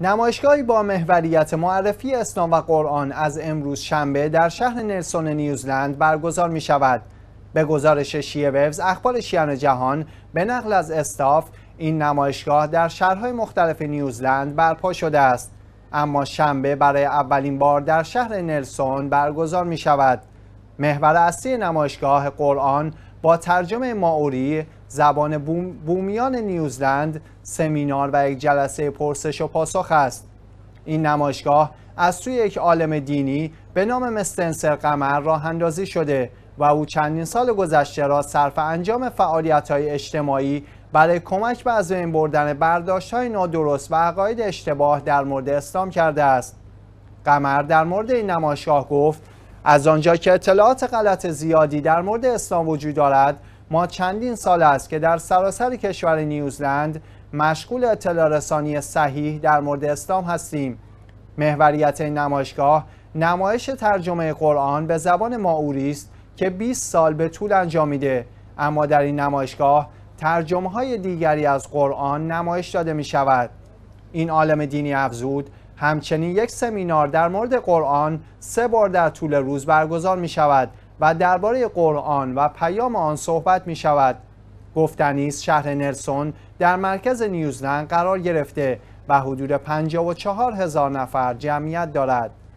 نمایشگاهی با محوریت معرفی اسلام و قرآن از امروز شنبه در شهر نلسون نیوزلند برگزار می شود. به گزارش شیه ویوز اخبار شیان جهان به نقل از استاف این نمایشگاه در شهرهای مختلف نیوزلند برپا شده است. اما شنبه برای اولین بار در شهر نلسون برگزار می شود. محور اصلی نمایشگاه قرآن با ترجمه ماوری زبان بومیان نیوزلند سمینار و یک جلسه پرسش و پاسخ است این نمایشگاه از سوی یک عالم دینی به نام مستنسر قمر راه اندازی شده و او چندین سال گذشته را صرف انجام فعالیت های اجتماعی برای کمک به از این بردن برداشت های نادرست و عقاید اشتباه در مورد اسلام کرده است قمر در مورد این نمایشگاه گفت از آنجا که اطلاعات غلط زیادی در مورد اسلام وجود دارد ما چندین سال است که در سراسر کشور نیوزلند مشغول اطلاع رسانی صحیح در مورد اسلام هستیم محوریت این نمایشگاه نمایش ترجمه قرآن به زبان ماوری است که 20 سال به طول انجامیده، اما در این نمایشگاه ترجمه های دیگری از قرآن نمایش داده می شود این عالم دینی افزود همچنین یک سمینار در مورد قرآن سه بار در طول روز برگزار می شود و درباره قرآن و پیام آن صحبت می شود. گفتنی شهر نرسون در مرکز نیوزلند قرار گرفته و حدود 54 هزار نفر جمعیت دارد.